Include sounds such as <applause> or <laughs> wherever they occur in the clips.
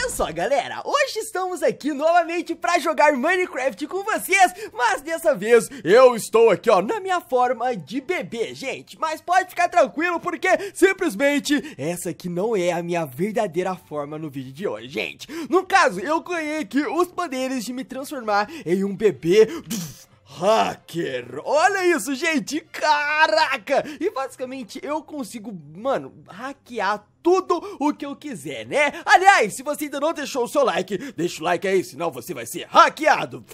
Olha só, galera, hoje estamos aqui novamente para jogar Minecraft com vocês, mas dessa vez eu estou aqui, ó, na minha forma de bebê, gente. Mas pode ficar tranquilo, porque simplesmente essa aqui não é a minha verdadeira forma no vídeo de hoje, gente. No caso, eu ganhei aqui os poderes de me transformar em um bebê... Hacker, olha isso, gente, caraca! E basicamente eu consigo, mano, hackear tudo o que eu quiser, né? Aliás, se você ainda não deixou o seu like, deixa o like aí, senão você vai ser hackeado.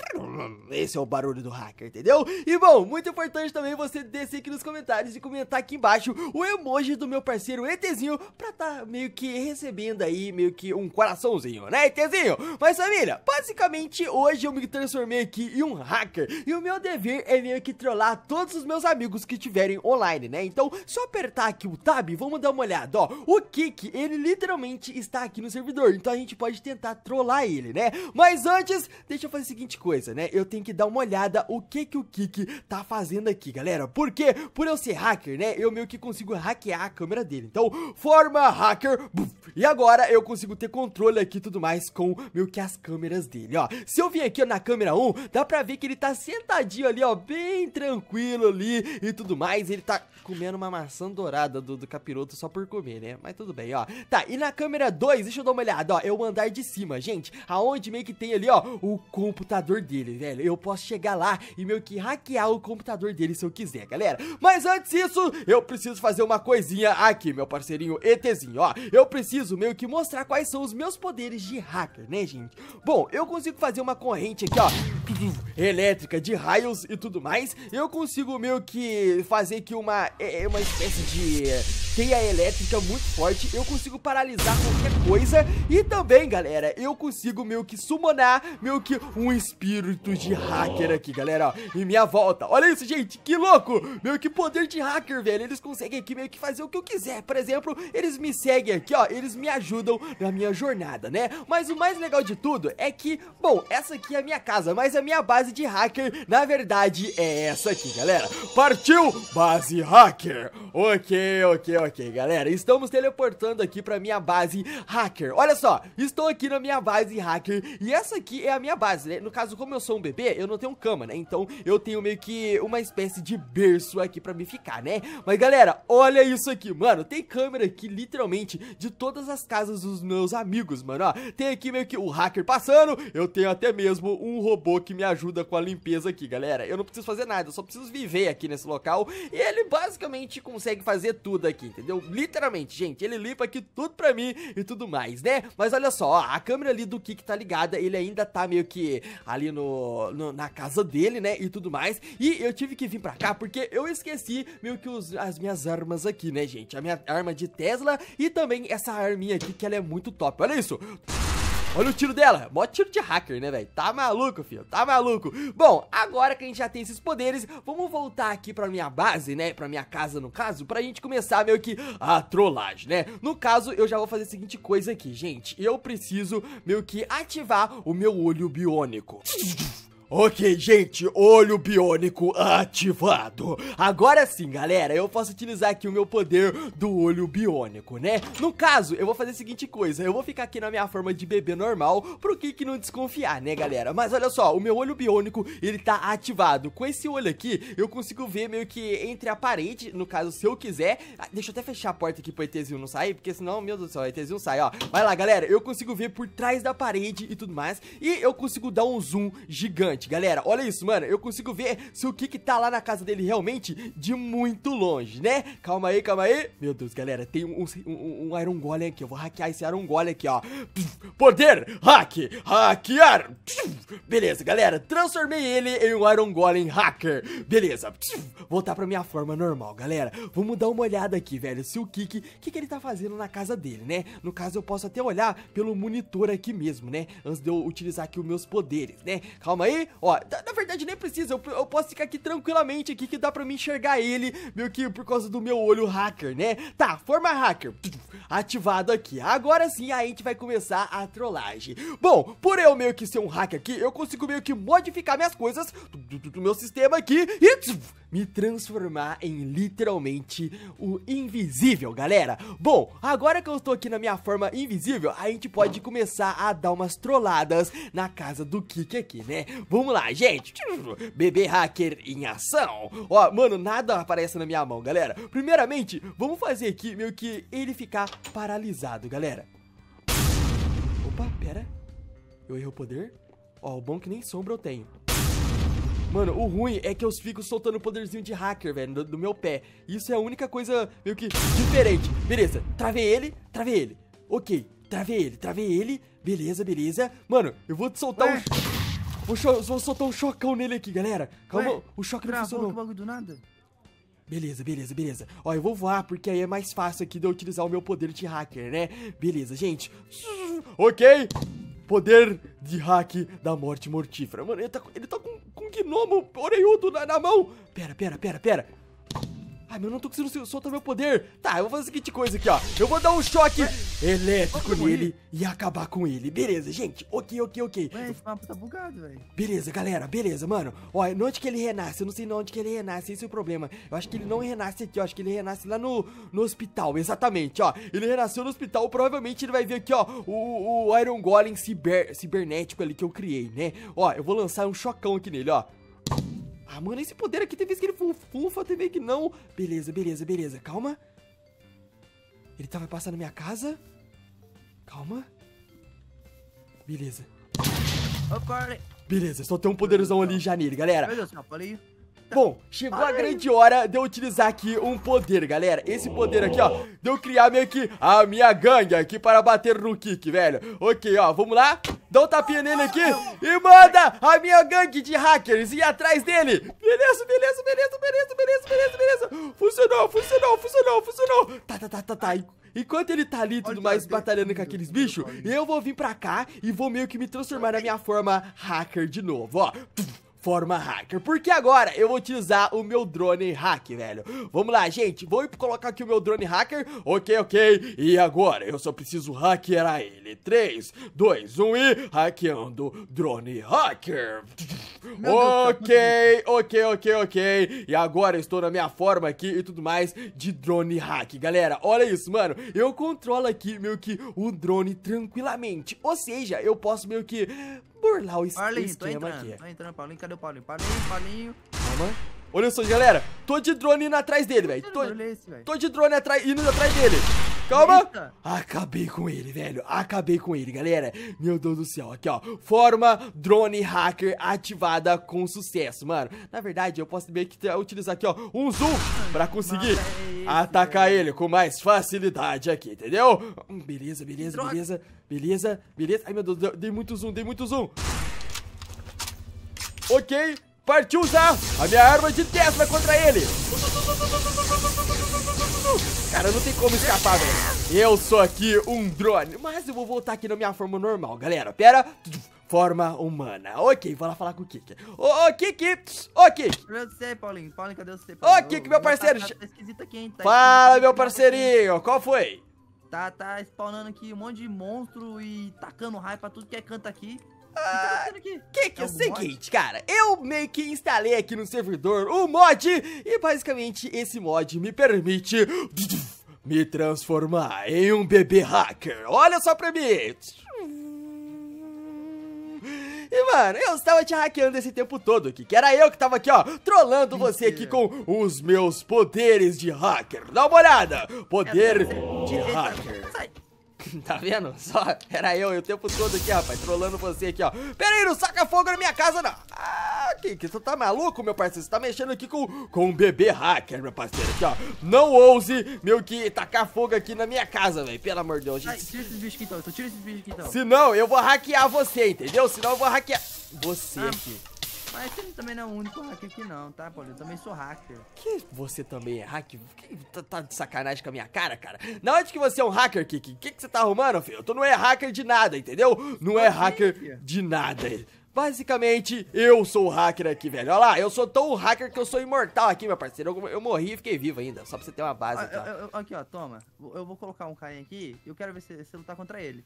Esse é o barulho do hacker, entendeu? E bom, muito importante também você descer aqui nos comentários e comentar aqui embaixo o emoji do meu parceiro ETzinho pra tá meio que recebendo aí meio que um coraçãozinho, né, ETzinho? Mas família, basicamente hoje eu me transformei aqui em um hacker e o meu dever é meio que trollar todos os meus amigos que tiverem online, né? Então, só apertar aqui o tab, vamos dar uma olhada, ó. O que ele literalmente está aqui no servidor, então a gente pode tentar trollar ele, né? Mas antes, deixa eu fazer a seguinte coisa, né? Eu tenho que dar uma olhada o que que o Kik tá fazendo aqui, galera. Porque, por eu ser hacker, né, eu meio que consigo hackear a câmera dele. Então, forma hacker, buf, e agora eu consigo ter controle aqui e tudo mais com meio que as câmeras dele, ó. Se eu vir aqui ó, na câmera 1, dá pra ver que ele tá sentadinho ali, ó, bem tranquilo ali e tudo mais. Ele tá comendo uma maçã dourada do, do capiroto só por comer, né? Mas tudo tudo bem, ó. Tá, e na câmera 2, deixa eu dar uma olhada, ó, é o andar de cima, gente, aonde meio que tem ali, ó, o computador dele, velho. Eu posso chegar lá e meio que hackear o computador dele se eu quiser, galera. Mas antes disso, eu preciso fazer uma coisinha aqui, meu parceirinho ETzinho, ó. Eu preciso meio que mostrar quais são os meus poderes de hacker, né, gente? Bom, eu consigo fazer uma corrente aqui, ó elétrica, de raios e tudo mais, eu consigo meio que fazer que uma, é, é, uma espécie de teia elétrica muito forte, eu consigo paralisar qualquer coisa e também, galera, eu consigo meio que summonar meio que um espírito de hacker aqui, galera, em minha volta. Olha isso, gente, que louco! Meio que poder de hacker, velho, eles conseguem aqui meio que fazer o que eu quiser. Por exemplo, eles me seguem aqui, ó, eles me ajudam na minha jornada, né? Mas o mais legal de tudo é que, bom, essa aqui é a minha casa, mas a minha base de hacker, na verdade, é essa aqui, galera. Partiu base hacker. Ok, ok, ok, galera. Estamos teleportando aqui pra minha base hacker. Olha só, estou aqui na minha base hacker e essa aqui é a minha base, né? No caso, como eu sou um bebê, eu não tenho cama, né? Então, eu tenho meio que uma espécie de berço aqui pra me ficar, né? Mas, galera, olha isso aqui, mano. Tem câmera aqui, literalmente, de todas as casas dos meus amigos, mano. Ó, tem aqui meio que o hacker passando. Eu tenho até mesmo um robô que me ajuda com a limpeza aqui, galera. Eu não preciso fazer nada, eu só preciso viver aqui nesse local. E ele basicamente consegue fazer tudo aqui, entendeu? Literalmente, gente, ele limpa aqui tudo pra mim e tudo mais, né? Mas olha só, a câmera ali do Kik tá ligada, ele ainda tá meio que ali no, no, na casa dele, né? E tudo mais. E eu tive que vir pra cá porque eu esqueci meio que os, as minhas armas aqui, né, gente? A minha arma de Tesla e também essa arminha aqui que ela é muito top. Olha isso! Olha o tiro dela. Mó tiro de hacker, né, velho? Tá maluco, filho. Tá maluco. Bom, agora que a gente já tem esses poderes, vamos voltar aqui pra minha base, né? Pra minha casa, no caso, pra gente começar meio que a trollagem, né? No caso, eu já vou fazer a seguinte coisa aqui, gente. Eu preciso meio que ativar o meu olho biônico. Ok, gente, olho biônico ativado. Agora sim, galera, eu posso utilizar aqui o meu poder do olho biônico, né? No caso, eu vou fazer a seguinte coisa, eu vou ficar aqui na minha forma de bebê normal pro Kiki não desconfiar, né, galera? Mas olha só, o meu olho biônico, ele tá ativado. Com esse olho aqui, eu consigo ver meio que entre a parede, no caso, se eu quiser. Ah, deixa eu até fechar a porta aqui pro ETzinho não sair, porque senão, meu Deus do céu, o ETzinho sai, ó. Vai lá, galera, eu consigo ver por trás da parede e tudo mais, e eu consigo dar um zoom gigante gigante. Galera, olha isso, mano. Eu consigo ver se o Kiki tá lá na casa dele realmente de muito longe, né? Calma aí, calma aí. Meu Deus, galera, tem um, um, um Iron Golem aqui. Eu vou hackear esse Iron Golem aqui, ó. Poder, hack, hackear. Beleza, galera. Transformei ele em um Iron Golem hacker. Beleza. Voltar pra minha forma normal, galera. Vamos dar uma olhada aqui, velho. Se o Kiki... O que, que ele tá fazendo na casa dele, né? No caso, eu posso até olhar pelo monitor aqui mesmo, né? Antes de eu utilizar aqui os meus poderes, né? Calma aí ó, na verdade nem precisa, eu, eu posso ficar aqui tranquilamente aqui que dá pra me enxergar ele, meio que por causa do meu olho hacker, né? Tá, forma hacker, ativado aqui. Agora sim a gente vai começar a trollagem. Bom, por eu meio que ser um hacker aqui, eu consigo meio que modificar minhas coisas do, do, do meu sistema aqui e me transformar em literalmente o invisível, galera. Bom, agora que eu estou aqui na minha forma invisível, a gente pode começar a dar umas trolladas na casa do Kiki aqui, né? Vamos lá, gente. Bebê hacker em ação. Ó, mano, nada aparece na minha mão, galera. Primeiramente, vamos fazer aqui meio que ele ficar paralisado, galera. Opa, pera. Eu errei o poder? Ó, o bom é que nem sombra eu tenho. Mano, o ruim é que eu fico soltando o poderzinho de hacker, velho, do, do, meu pé. Isso é a única coisa meio que diferente. Beleza, travei ele, travei ele. Ok, travei ele, travei ele. Beleza, beleza. Mano, eu vou te soltar Ué? um... Vou, vou, soltar um chocão nele aqui, galera. Calma, Ué? o choque não funcionou. o bagulho do nada? Beleza, beleza, beleza. Ó, eu vou voar porque aí é mais fácil aqui de eu utilizar o meu poder de hacker, né? Beleza, gente. Ok. Poder de hack da morte mortífera. Mano, ele tá, ele tá com, com um gnomo orelhudo na, na mão. Pera, pera, pera, pera. Ai, mas eu não tô conseguindo soltar meu poder. Tá, eu vou fazer a seguinte coisa aqui, ó. Eu vou dar um choque Ué? elétrico Ué? nele e acabar com ele. Beleza, gente. Ok, ok, ok. Ué, esse mapa tá bugado, velho. Beleza, galera. Beleza, mano. Ó, não onde que ele renasce. Eu não sei não onde que ele renasce. Esse é o problema. Eu acho que ele não renasce aqui, ó. Acho que ele renasce lá no, no hospital. Exatamente, ó. Ele renasceu no hospital. Provavelmente ele vai ver aqui, ó, o, o Iron Golem ciber, cibernético ali que eu criei, né? Ó, eu vou lançar um chocão aqui nele, ó. Ah, mano, esse poder aqui tem vez que ele fufa, tem vez que não. Beleza, beleza, beleza. Calma. Ele tava tá, passando na minha casa. Calma. Beleza. Beleza, só tem um poderzão ali já nele, galera. Meu Deus do céu, falei. Bom, chegou a grande hora de eu utilizar aqui um poder, galera. Esse poder aqui, ó, de eu criar meio que a minha gangue aqui para bater no kick, velho. Ok, ó, vamos lá. Dá um tapinha nele aqui e manda a minha gangue de hackers ir atrás dele. Beleza, beleza, beleza, beleza, beleza, beleza, beleza. Funcionou, funcionou, funcionou, funcionou. Tá, tá, tá, tá, tá. Enquanto ele tá ali tudo mais, batalhando com aqueles bichos, eu vou vir pra cá e vou meio que me transformar na minha forma hacker de novo, ó forma hacker. Porque agora eu vou utilizar o meu drone hack, velho. Vamos lá, gente. Vou colocar aqui o meu drone hacker. Ok, ok. E agora eu só preciso hackear ele. 3, 2, 1 e hackeando drone hacker. Tá ok, ok, ok, ok. E agora eu estou na minha forma aqui e tudo mais de drone hack. Galera, olha isso, mano. Eu controlo aqui meio que o drone tranquilamente. Ou seja, eu posso meio que burlar o Paulinho, esquema tô entrando, aqui. Tô entrando, Paulinho. Cadê o Paulinho? Paulinho, Paulinho. Calma. Olha só, galera. Tô de drone indo atrás dele, velho. Tô, tô, de drone atrás, indo atrás dele calma. Eita. Acabei com ele, velho. Acabei com ele, galera. Meu Deus do céu. Aqui, ó. Forma drone hacker ativada com sucesso, mano. Na verdade, eu posso meio que utilizar aqui, ó, um zoom pra conseguir é atacar ele com mais facilidade aqui, entendeu? Hum, beleza, beleza, beleza. Beleza, beleza. Ai, meu Deus, dei muito zoom, dei muito zoom. Ok, partiu usar a minha arma de Tesla contra ele. Cara, não tem como escapar, velho. Eu sou aqui um drone, mas eu vou voltar aqui na minha forma normal, galera. Pera forma humana. Ok, vou lá falar com o Kiki. Ô, ô, Kiki! Ô, Kiki! Cadê você, Paulinho? Paulinho, cadê você? Paulinho? Ô, Kiki, meu parceiro! Tá, tá esquisito aqui, hein? Tá Fala, meu tá parceirinho! Qual foi? Tá, tá spawnando aqui um monte de monstro e tacando raio pra tudo que é canto aqui. Então tá ah, que que é, é o seguinte, cara, eu meio que instalei aqui no servidor o um mod e basicamente esse mod me permite me transformar em um bebê hacker. Olha só pra mim. E, mano, eu estava te hackeando esse tempo todo aqui, que era eu que tava aqui, ó, trollando você aqui com os meus poderes de hacker. Dá uma olhada! Poder é, é de hacker. <laughs> tá vendo? Só, era eu, eu o tempo todo aqui, rapaz, trolando você aqui, ó. Pera aí, não saca fogo na minha casa, não. Ah, que que, você tá maluco, meu parceiro? Você tá mexendo aqui com, com um bebê hacker, meu parceiro, aqui, ó. Não ouse, meu, que tacar fogo aqui na minha casa, velho, pelo amor de Deus. Ai, tira esses bichos aqui, então, tira esses bichos aqui, então. Senão, eu vou hackear você, entendeu? Senão eu vou hackear você ah. aqui. Mas você também não é o único hacker aqui não, tá, Paulo? Eu também sou hacker. Que você também é hacker? Que, tá, tá, de sacanagem com a minha cara, cara? Na de que você é um hacker, Kiki? O que, que você tá arrumando, filho? Tu não é hacker de nada, entendeu? Não é hacker de nada. Basicamente, eu sou o hacker aqui, velho. Olha lá, eu sou tão hacker que eu sou imortal aqui, meu parceiro. Eu, eu morri e fiquei vivo ainda, só pra você ter uma base. Ah, aqui, ó. Tá? Eu, eu, aqui, ó, toma. Eu vou colocar um carinha aqui e eu quero ver se você lutar contra ele.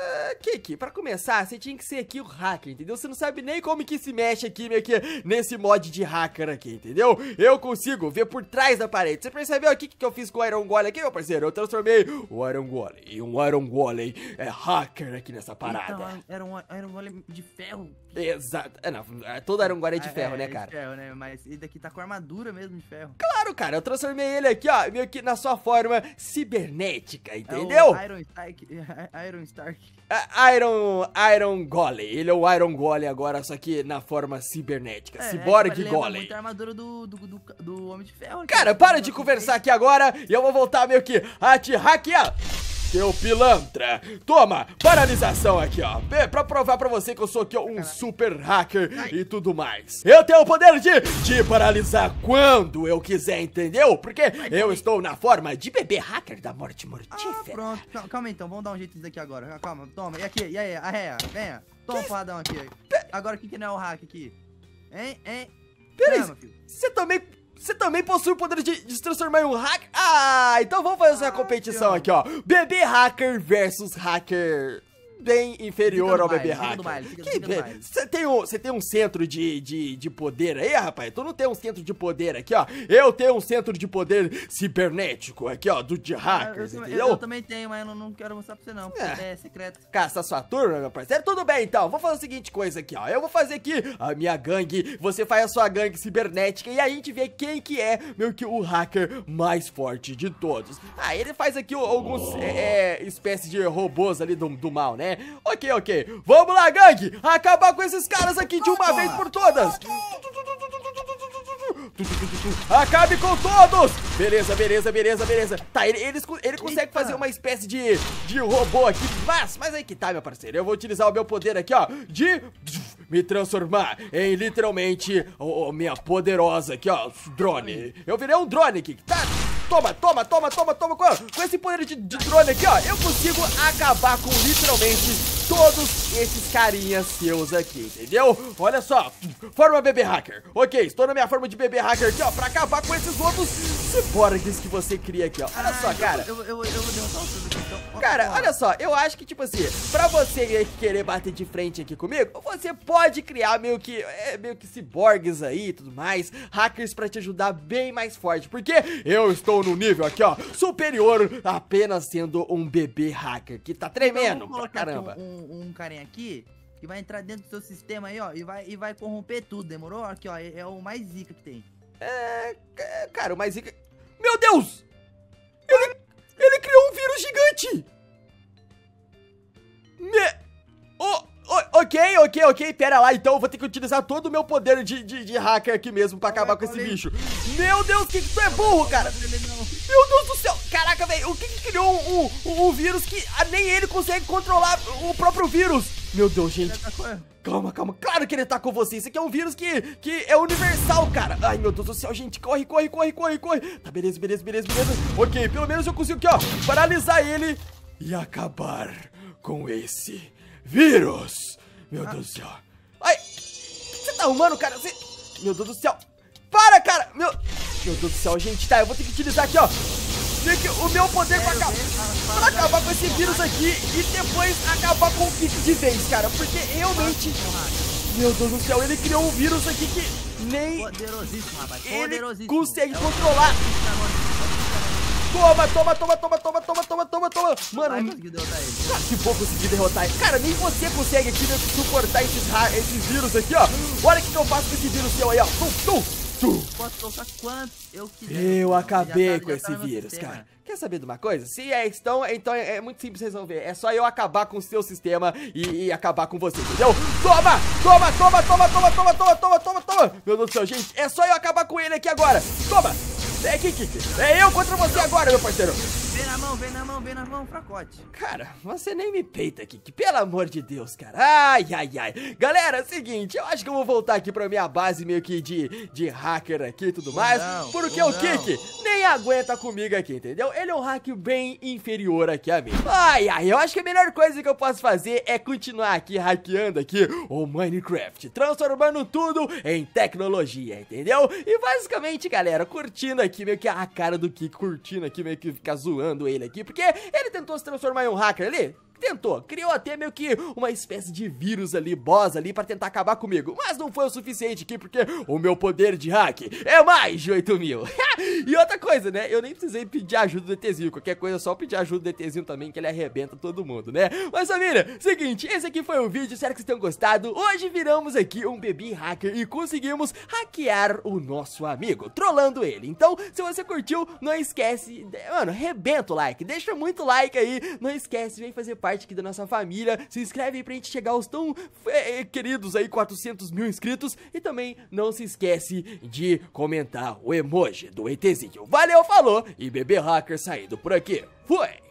Uh, Kiki, pra começar, você tinha que ser aqui o hacker, entendeu? Você não sabe nem como que se mexe aqui, meio que nesse mod de hacker aqui, entendeu? Eu consigo ver por trás da parede. Você percebeu aqui o que, que eu fiz com o Iron Golem aqui, meu parceiro? Eu transformei o Iron Golem em um Iron Golem é hacker aqui nessa parada. Então, era um Iron Golem de ferro. Exato. É, não, é, todo Iron Golem é de é, ferro, é, né, cara? É de ferro, né? Mas ele daqui tá com armadura mesmo de ferro. Claro, cara. Eu transformei ele aqui, ó, meio que na sua forma cibernética, é entendeu? É <laughs> Iron Stark. Iron Stark. É, Iron, Iron Golem. Ele é o Iron Golem agora, só que na forma cibernética. É, é Cyborg é, Golem. Muito a armadura do, do, do, do Homem de Ferro. Cara, cara para é de conversar aqui agora e eu vou voltar meio que a te hackear seu pilantra. Toma, paralisação aqui, ó. É pra provar pra você que eu sou aqui um super hacker e tudo mais. Eu tenho o poder de te paralisar quando eu quiser, entendeu? Porque eu estou na forma de bebê hacker da morte mortífera. Ah, pronto. calma então. Vamos dar um jeito nisso agora. Ah, calma, toma. E aqui, e aí, arreia, ah, é, venha. Toma o porradão aqui. Agora, quem que não é o hack aqui? Hein, hein? Peraí, você também você também possui o poder de, de se transformar em um hacker? Ah, então vamos fazer uma competição aqui, ó. Bebê hacker versus hacker bem inferior ao bebê Hacker. que, você, tem um, você tem um centro de, de, de poder aí, rapaz? Tu não tem um centro de poder aqui, ó. Eu tenho um centro de poder cibernético aqui, ó, do de hackers, eu, eu, eu, também tenho, mas eu não, não quero mostrar pra você não, é, é secreto. Caça sua turma, meu parceiro. Tudo bem, então. Vou fazer a seguinte coisa aqui, ó. Eu vou fazer aqui a minha gangue, você faz a sua gangue cibernética e aí a gente vê quem que é, meu que o hacker mais forte de todos. Ah, ele faz aqui alguns é, é espécies de robôs ali do, do mal, né? Ok, ok. Vamos lá, gangue. Acabar com esses caras aqui de uma vez por todas. Acabe com todos! Beleza, beleza, beleza, beleza. Tá, ele, ele, ele consegue Eita. fazer uma espécie de, de robô aqui. Mas, mas aí que tá, meu parceiro. Eu vou utilizar o meu poder aqui, ó. De me transformar em literalmente o minha poderosa aqui, ó. Drone. Eu virei um drone aqui. Tá, Toma, toma, toma, toma, toma. Com, com esse poder de, de drone aqui, ó, eu consigo acabar com literalmente todos esses carinhas seus aqui, entendeu? Olha só, forma bebê hacker. Ok, estou na minha forma de bebê hacker aqui, ó, pra acabar com esses outros ciborgues que você cria aqui, ó. Olha só, cara. Eu, eu, eu, eu vou derrotar os aqui, então. Cara, olha só, eu acho que, tipo assim, pra você querer bater de frente aqui comigo, você pode criar meio que, é, meio que ciborgues aí e tudo mais, hackers pra te ajudar bem mais forte, porque eu estou no nível aqui, ó, superior apenas sendo um bebê hacker, que tá então, tremendo então, pra caramba. Um, um um, carinha aqui que vai entrar dentro do seu sistema aí, ó, e vai, e vai corromper tudo, demorou? Aqui, ó, é, é o mais zica que tem. É, é cara, o mais zica... Meu Deus! Ele, ele criou um vírus gigante! Me... Oh, oh, ok, ok, ok, pera lá, então eu vou ter que utilizar todo o meu poder de, de, de hacker aqui mesmo pra é, acabar com esse é? bicho. Meu Deus, que, que tu é burro, cara! Meu Deus o que, que criou o, o, o, vírus que ah, nem ele consegue controlar o próprio vírus? Meu Deus, gente. É. Calma, calma. Claro que ele tá com você. Isso aqui é um vírus que, que é universal, cara. Ai, meu Deus do céu, gente. Corre, corre, corre, corre, corre. Tá, beleza, beleza, beleza, beleza. Ok, pelo menos eu consigo aqui, ó, paralisar ele e acabar com esse vírus. Meu ah. Deus do céu. Ai, você tá arrumando, cara? Você... Meu Deus do céu. Para, cara. Meu... meu Deus do céu, gente. Tá, eu vou ter que utilizar aqui, ó ter que o meu poder pra, acabar, pra acabar com esse vírus aqui e depois acabar com o Pix de vez, cara. Porque realmente... Meu Deus do céu, ele criou um vírus aqui que nem ele consegue é controlar. Tá toma, toma, toma, toma, toma, toma, toma, toma, toma. Mano, claro que vou conseguir derrotar ele. Cara, nem você consegue aqui né, suportar esses, esses vírus aqui, ó. Olha o que eu faço com esse vírus seu aí, ó. Tum, tum eu Eu tá- acabei tá, com esse tá vírus, sistema. cara. Quer saber de uma coisa? Se é, então, então é, é, muito simples resolver. É só eu acabar com o seu sistema e, e, acabar com você, entendeu? Toma! Toma, toma, toma, toma, toma, toma, toma, toma, toma! Meu Deus do céu, gente, é só eu acabar com ele aqui agora. Toma! É, Kiki, é eu contra você agora, meu parceiro. Vem na mão, vem na mão, vem na mão, fracote. Cara, você nem me peita aqui, que pelo amor de Deus, cara. Ai, ai, ai. Galera, é seguinte, eu acho que eu vou voltar aqui pra minha base meio que de, de hacker aqui e tudo mais. Não, porque o Kik nem aguenta comigo aqui, entendeu? Ele é um hack bem inferior aqui a mim. Ai, ai, eu acho que a melhor coisa que eu posso fazer é continuar aqui hackeando aqui o Minecraft. Transformando tudo em tecnologia, entendeu? E basicamente, galera, curtindo aqui meio que a cara do Kik, curtindo aqui meio que ficar zoando zoando ele aqui, porque ele tentou se transformar em um hacker ali tentou, criou até meio que uma espécie de vírus ali, boss ali, pra tentar acabar comigo. Mas não foi o suficiente aqui, porque o meu poder de hack é mais de 8 mil. <laughs> e outra coisa, né? Eu nem precisei pedir ajuda do ETzinho. Qualquer coisa, só pedir ajuda do ETzinho também, que ele arrebenta todo mundo, né? Mas, família, seguinte, esse aqui foi o vídeo. Espero que vocês tenham gostado. Hoje viramos aqui um bebê hacker e conseguimos hackear o nosso amigo, trollando ele. Então, se você curtiu, não esquece, mano, arrebenta o like. Deixa muito like aí. Não esquece, vem fazer parte parte aqui da nossa família. Se inscreve aí pra gente chegar aos tão é, é, queridos aí 400 mil inscritos. E também não se esquece de comentar o emoji do ETzinho. Valeu, falou e bebê hacker saindo por aqui. Fui!